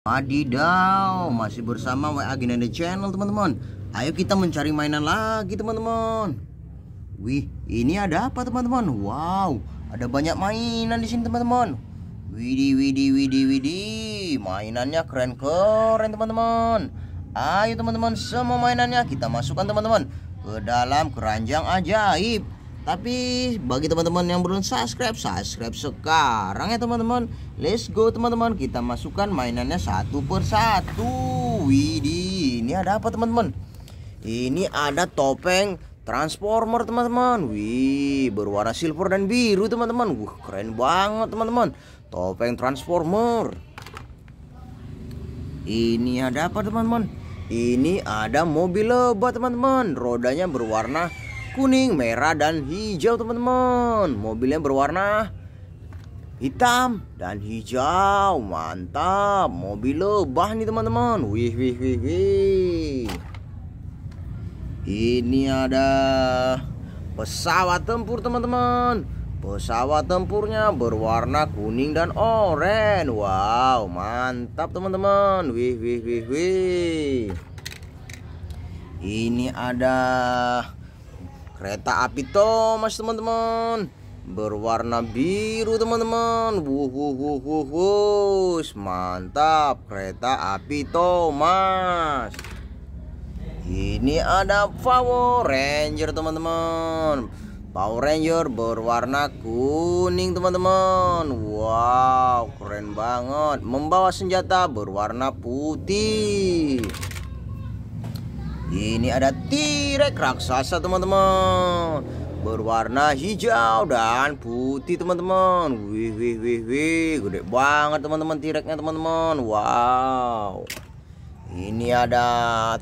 Wadidaw, masih bersama WA Ginanda Channel teman-teman Ayo kita mencari mainan lagi teman-teman Wih, ini ada apa teman-teman? Wow, ada banyak mainan di sini teman-teman Widi, widi, widi, widi Mainannya keren-keren teman-teman Ayo teman-teman, semua mainannya kita masukkan teman-teman Ke dalam keranjang ajaib tapi bagi teman-teman yang belum subscribe, subscribe sekarang ya teman-teman. Let's go teman-teman, kita masukkan mainannya satu persatu. Widih, ini ada apa teman-teman? Ini ada topeng Transformer teman-teman Wih berwarna silver dan biru teman-teman Wah keren banget teman-teman Topeng Transformer Ini ada apa teman-teman Ini ada mobil lebat teman-teman Rodanya berwarna kuning, merah, dan hijau teman-teman Mobilnya berwarna hitam dan hijau Mantap, mobil lebah nih teman-teman Wih, wih, wih, wih Ini ada pesawat tempur teman-teman Pesawat tempurnya berwarna kuning dan oranye Wow, mantap teman-teman Wih, wih, wih, wih ini ada Kereta api Thomas teman-teman Berwarna biru teman-teman Wuhuhuhuhus Mantap kereta api Thomas Ini ada Power Ranger teman-teman Power Ranger berwarna kuning teman-teman Wow keren banget Membawa senjata berwarna putih ini ada Tirek raksasa teman-teman Berwarna hijau dan putih teman-teman Wih wih wih wih Gede banget teman-teman Tireknya teman-teman Wow Ini ada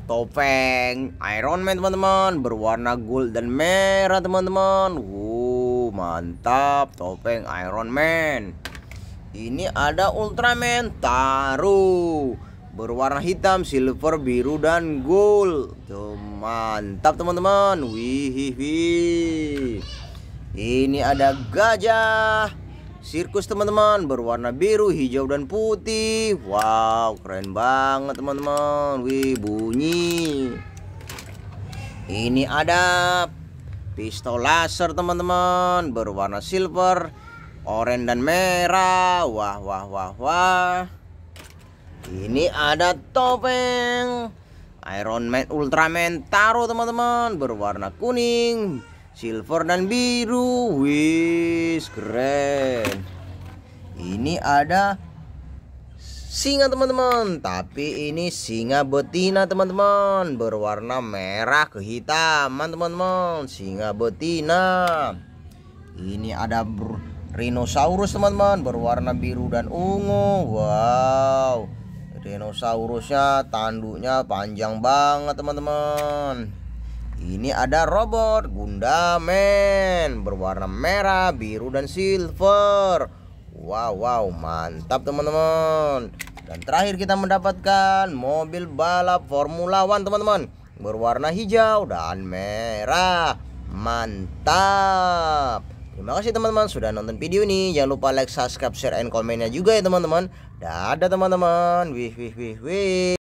topeng Iron Man teman-teman Berwarna gold dan merah teman-teman Wow mantap Topeng Iron Man Ini ada Ultraman Taruh berwarna hitam, silver, biru dan gold. Tuh, mantap teman-teman. Wih, wih. Ini ada gajah. Sirkus teman-teman berwarna biru, hijau dan putih. Wow, keren banget teman-teman. Wih, bunyi. Ini ada pistol laser teman-teman berwarna silver, oranye dan merah. Wah, wah, wah, wah. Ini ada topeng Iron Man Ultraman Taro teman-teman Berwarna kuning Silver dan biru wis keren Ini ada Singa teman-teman Tapi ini singa betina teman-teman Berwarna merah kehitaman teman-teman Singa betina Ini ada Rhinosaurus teman-teman Berwarna biru dan ungu Wow dinosaurusnya tanduknya panjang banget teman-teman ini ada robot Gundamen berwarna merah, biru dan silver. Wow, wow, mantap teman-teman. Dan terakhir kita mendapatkan mobil balap Formula One teman-teman berwarna hijau dan merah. Mantap. Terima kasih teman-teman sudah nonton video ini. Jangan lupa like, subscribe, share, and komennya juga ya teman-teman. Dadah teman-teman. Wih wih wih wih.